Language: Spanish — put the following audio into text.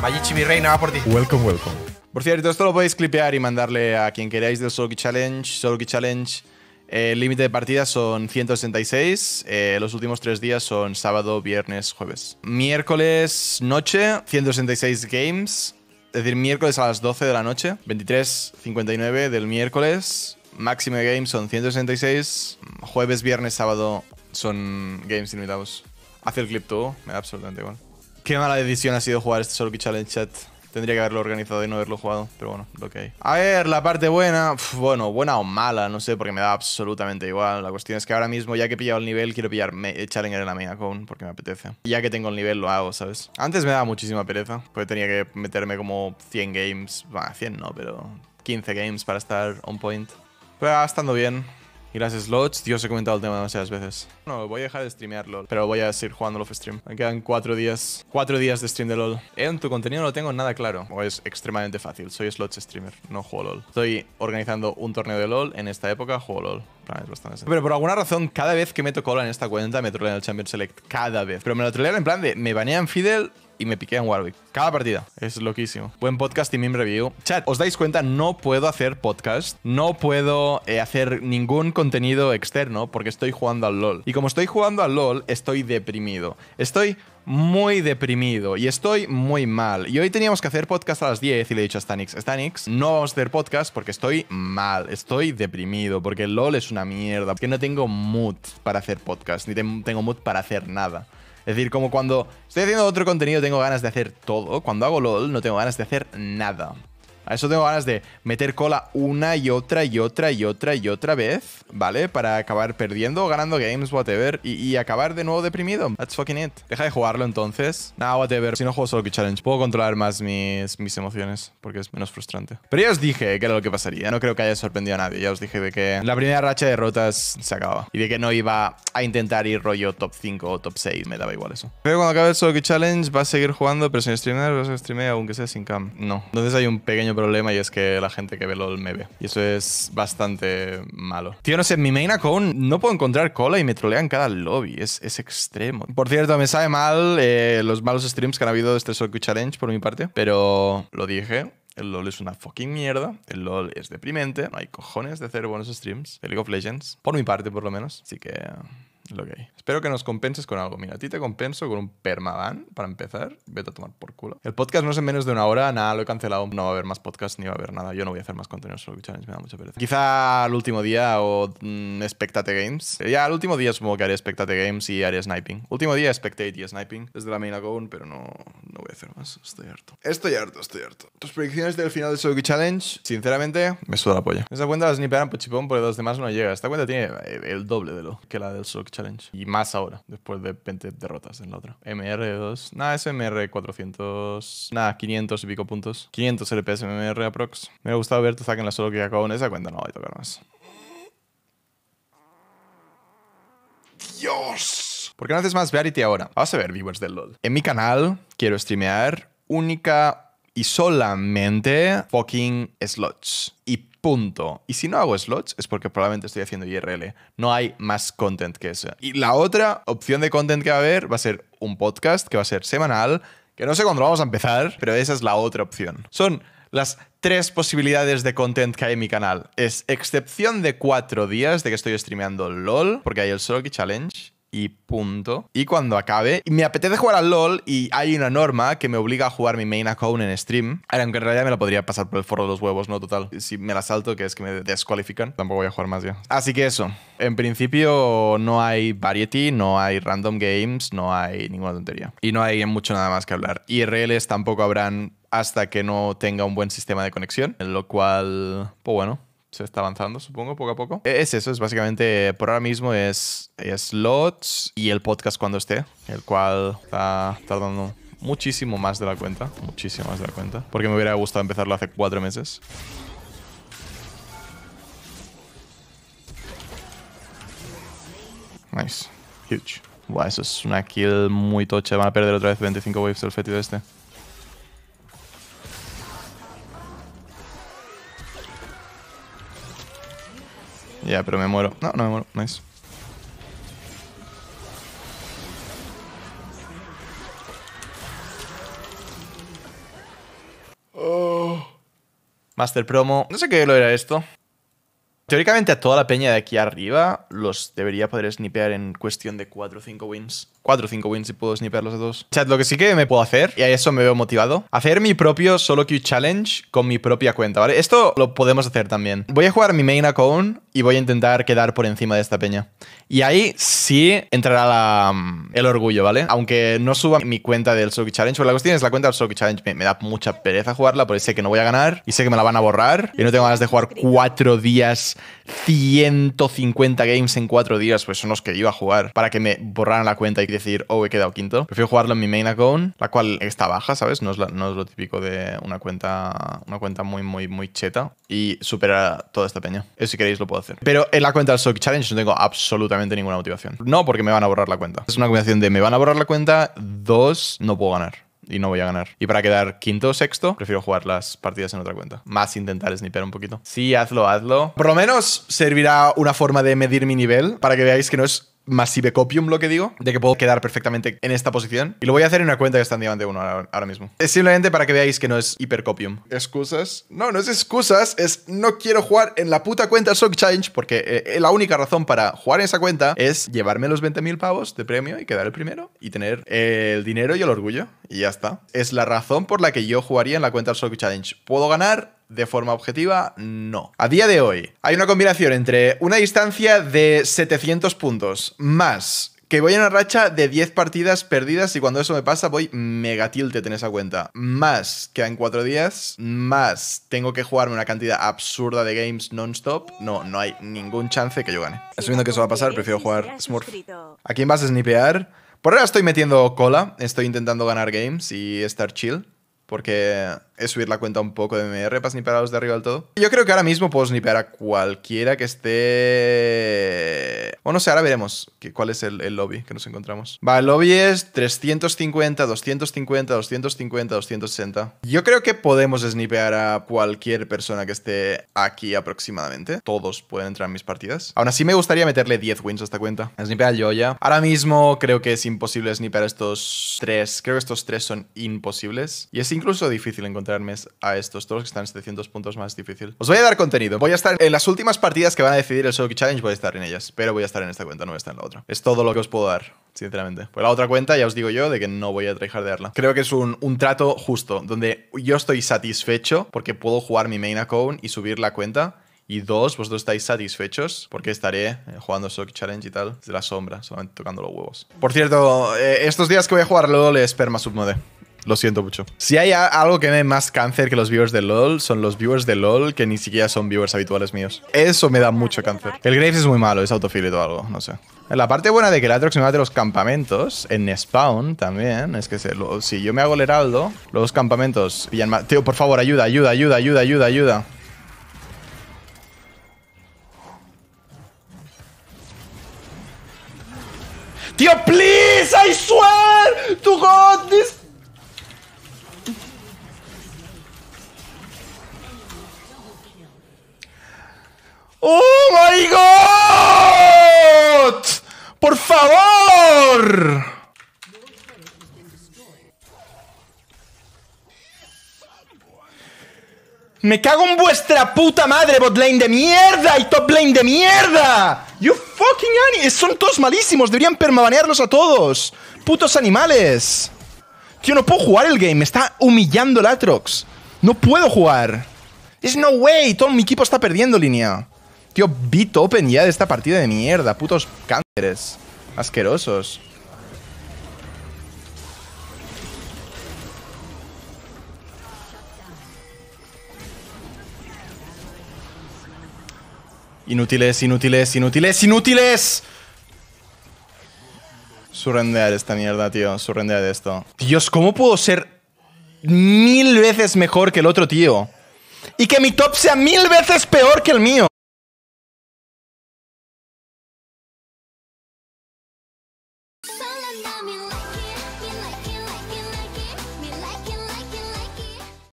Vallichi, mi reina, va por ti. Welcome, welcome. Por cierto, esto lo podéis clipear y mandarle a quien queráis del Solo Challenge. Solo Challenge, eh, el límite de partida son 166. Eh, los últimos tres días son sábado, viernes, jueves. Miércoles noche, 166 games. Es decir, miércoles a las 12 de la noche, 23.59 del miércoles. Máximo de games son 166. Jueves, viernes, sábado son games ilimitados. Hace el clip todo, me da absolutamente igual. Qué mala decisión ha sido jugar este Solo Challenge Chat. Tendría que haberlo organizado y no haberlo jugado, pero bueno, lo que hay. A ver, la parte buena, bueno, buena o mala, no sé, porque me da absolutamente igual. La cuestión es que ahora mismo, ya que he pillado el nivel, quiero pillar eh, Challenger en la Mega Cone, porque me apetece. Y ya que tengo el nivel, lo hago, ¿sabes? Antes me daba muchísima pereza, porque tenía que meterme como 100 games, bueno, 100 no, pero 15 games para estar on point. Pero estando bien. Gracias, las slots, Dios, he comentado el tema demasiadas veces. No, voy a dejar de streamear LOL, pero voy a seguir jugando off stream. Me quedan cuatro días, cuatro días de stream de LOL. En tu contenido no lo tengo nada claro, o es extremadamente fácil. Soy slots streamer, no juego LOL. Estoy organizando un torneo de LOL, en esta época juego LOL. Es bastante Pero por alguna razón, cada vez que meto cola en esta cuenta, me trolean el Champion Select. Cada vez. Pero me lo trolean en plan de, me banean Fidel y me piqué en Warwick. Cada partida. Es loquísimo. Buen podcast y meme review. Chat, ¿os dais cuenta? No puedo hacer podcast. No puedo eh, hacer ningún contenido externo porque estoy jugando al LOL. Y como estoy jugando al LOL, estoy deprimido. Estoy muy deprimido y estoy muy mal. Y hoy teníamos que hacer podcast a las 10 y le he dicho a Stanix, Stanix, no vamos a hacer podcast porque estoy mal, estoy deprimido, porque el LOL es una mierda, porque no tengo mood para hacer podcast, ni tengo mood para hacer nada. Es decir, como cuando estoy haciendo otro contenido tengo ganas de hacer todo, cuando hago LOL no tengo ganas de hacer nada. A eso tengo ganas de meter cola una y otra y otra y otra y otra vez, ¿vale? Para acabar perdiendo o ganando games, whatever, y, acabar de nuevo deprimido. That's fucking it. Deja de jugarlo entonces. Nah, whatever. Si no juego solo que challenge, puedo controlar más mis, mis emociones porque es menos frustrante. Pero ya os dije que era lo que pasaría. No creo que haya sorprendido a nadie. Ya os dije de que la primera racha de derrotas se acababa. y de que no iba a intentar ir rollo top 5 o top 6. Me daba igual eso. Pero cuando acabe el solo que challenge, va a seguir jugando, pero sin streamer, vas a streamer aunque sea sin cam. No. Entonces hay un pequeño problema y es que la gente que ve LOL me ve. Y eso es bastante malo. Tío, no sé, en mi main account no puedo encontrar cola y me trolean cada lobby. Es, es extremo. Por cierto, me sabe mal eh, los malos streams que han habido de este Soku Challenge por mi parte, pero lo dije. El LOL es una fucking mierda. El LOL es deprimente. No hay cojones de hacer buenos streams. El League of Legends. Por mi parte, por lo menos. Así que... Espero que nos compenses con algo. Mira, a ti te compenso con un permaban para empezar. Vete a tomar por culo. El podcast no es en menos de una hora. Nada, lo he cancelado. No va a haber más podcast ni va a haber nada. Yo no voy a hacer más contenido sobre Challenge. Me da mucha pereza. Quizá el último día o mm, Spectate Games. Eh, ya el último día supongo que haré Spectate Games y haré Sniping. Último día Spectate y Sniping desde la main account, pero no, no voy a hacer más. Estoy harto. Estoy harto, estoy harto. Tus predicciones del final de Soul Challenge, sinceramente, me suda la polla. Esa cuenta la por pues, chipón porque los demás no llega. Esta cuenta tiene eh, el doble de lo que la del Soul Challenge. Y más ahora, después de 20 derrotas en la otra. MR2, nada, es MR 400, nada, 500 y pico puntos. 500 LPS MR aprox. Me ha gustado ver tu saque la solo que acabo en esa cuenta, no voy a tocar más. Dios. ¿Por qué no haces más Verity ahora? Vamos a ver, viewers del LOL. En mi canal quiero streamear única y solamente fucking slots. Y Punto. Y si no hago slots es porque probablemente estoy haciendo IRL. No hay más content que eso. Y la otra opción de content que va a haber va a ser un podcast que va a ser semanal, que no sé cuándo vamos a empezar, pero esa es la otra opción. Son las tres posibilidades de content que hay en mi canal. Es excepción de cuatro días de que estoy streameando LOL, porque hay el Soroki Challenge y punto. Y cuando acabe, me apetece jugar al LOL y hay una norma que me obliga a jugar mi main account en stream. aunque en realidad me la podría pasar por el forro de los huevos, ¿no? Total. Si me la salto, que es que me descualifican, tampoco voy a jugar más ya. Así que eso. En principio no hay variety, no hay random games, no hay ninguna tontería. Y no hay mucho nada más que hablar. IRLs tampoco habrán hasta que no tenga un buen sistema de conexión, en lo cual, pues bueno, se está avanzando, supongo, poco a poco. Es eso, es básicamente, por ahora mismo es, slots y el podcast cuando esté, el cual está tardando muchísimo más de la cuenta, muchísimo más de la cuenta, porque me hubiera gustado empezarlo hace cuatro meses. Nice, huge. eso es una kill muy tocha, van a perder otra vez 25 waves el fetido este. Ya, pero me muero. No, no me muero. Nice. Master Promo. No sé qué lo era esto. Teóricamente a toda la peña de aquí arriba los debería poder snipear en cuestión de 4 o 5 wins. 4 o 5 wins y puedo sniper los dos. O sea, lo que sí que me puedo hacer, y a eso me veo motivado, hacer mi propio solo queue challenge con mi propia cuenta, ¿vale? Esto lo podemos hacer también. Voy a jugar mi main account y voy a intentar quedar por encima de esta peña. Y ahí sí entrará mm, el orgullo, ¿vale? Aunque no suba mi cuenta del solo queue challenge, porque la cuestión es la cuenta del solo queue challenge me, me da mucha pereza jugarla porque sé que no voy a ganar y sé que me la van a borrar y no tengo ganas de jugar 4 días 150 games en 4 días, pues son los que iba a jugar para que me borraran la cuenta y decir, oh, he quedado quinto. Prefiero jugarlo en mi main account, la cual está baja, ¿sabes? No es, no es lo típico de una cuenta, una cuenta muy, muy, muy cheta y superar toda esta peña. Eso si queréis lo puedo hacer. Pero en la cuenta del Sock Challenge no tengo absolutamente ninguna motivación. No porque me van a borrar la cuenta. Es una combinación de me van a borrar la cuenta, dos, no puedo ganar y no voy a ganar. Y para quedar quinto o sexto, prefiero jugar las partidas en otra cuenta. Más intentar sniper un poquito. Sí, hazlo, hazlo. Por lo menos servirá una forma de medir mi nivel para que veáis que no es masive Copium, lo que digo, de que puedo quedar perfectamente en esta posición. Y lo voy a hacer en una cuenta que está en Diamante 1 ahora, ahora mismo. Es simplemente para que veáis que no es copium ¿Excusas? No, no es excusas, es no quiero jugar en la puta cuenta shock Challenge porque eh, eh, la única razón para jugar en esa cuenta es llevarme los 20.000 pavos de premio y quedar el primero y tener eh, el dinero y el orgullo. Y ya está. Es la razón por la que yo jugaría en la cuenta shock Challenge. Puedo ganar, de forma objetiva, no. A día de hoy, hay una combinación entre una distancia de 700 puntos más que voy a una racha de 10 partidas perdidas y cuando eso me pasa voy mega te en esa cuenta. Más que en 4 días, más tengo que jugarme una cantidad absurda de games non-stop. No, no hay ningún chance que yo gane. Asumiendo que eso va a pasar, prefiero jugar Smurf. ¿A quién vas a snipear? Por ahora estoy metiendo cola, estoy intentando ganar games y estar chill porque es subir la cuenta un poco de MR para snipear a los de arriba del todo. Yo creo que ahora mismo puedo snipear a cualquiera que esté... O no sé, ahora veremos cuál es el, lobby que nos encontramos. Va, el lobby es 350, 250, 250, 260. Yo creo que podemos snipear a cualquier persona que esté aquí aproximadamente. Todos pueden entrar en mis partidas. Aún así me gustaría meterle 10 wins a esta cuenta. Snipear yo ya. Ahora mismo creo que es imposible snipear a estos tres. Creo que estos tres son imposibles. Y así incluso difícil encontrarme a estos dos que están en 700 puntos más difícil. Os voy a dar contenido. Voy a estar en las últimas partidas que van a decidir el Soki Challenge, voy a estar en ellas. Pero voy a estar en esta cuenta, no voy a estar en la otra. Es todo lo que os puedo dar, sinceramente. Pues la otra cuenta ya os digo yo de que no voy a de darla. Creo que es un, trato justo, donde yo estoy satisfecho porque puedo jugar mi main account y subir la cuenta. Y dos, vosotros estáis satisfechos porque estaré eh, jugando Sock Challenge y tal De la sombra, solamente tocando los huevos. Por cierto, eh, estos días que voy a jugar LOL esperma Perma Submode. Lo siento mucho. Si hay algo que me da más cáncer que los viewers de LOL, son los viewers de LOL que ni siquiera son viewers habituales míos. Eso me da mucho cáncer. El Graves es muy malo, es autofilet o algo, no sé. La parte buena de que el Atrox me mate los campamentos, en spawn también, es que si yo me hago el heraldo, los campamentos más... Tío, por favor, ayuda, ayuda, ayuda, ayuda, ayuda, ayuda. Tío, please, I swear to God, this Por favor. Me cago en vuestra puta madre, botlane de mierda y top lane de mierda. You fucking animals. Son todos malísimos. Deberían permabanearlos a todos. Putos animales. Tío, no puedo jugar el game. Me está humillando el Atrox. No puedo jugar. Es no way. Todo mi equipo está perdiendo línea. Tío, beat open ya de esta partida de mierda. Putos cánceres. Asquerosos. Inútiles, inútiles, inútiles, inútiles. Surrendear esta mierda, tío. Surrendear esto. Dios, ¿cómo puedo ser mil veces mejor que el otro tío? Y que mi top sea mil veces peor que el mío.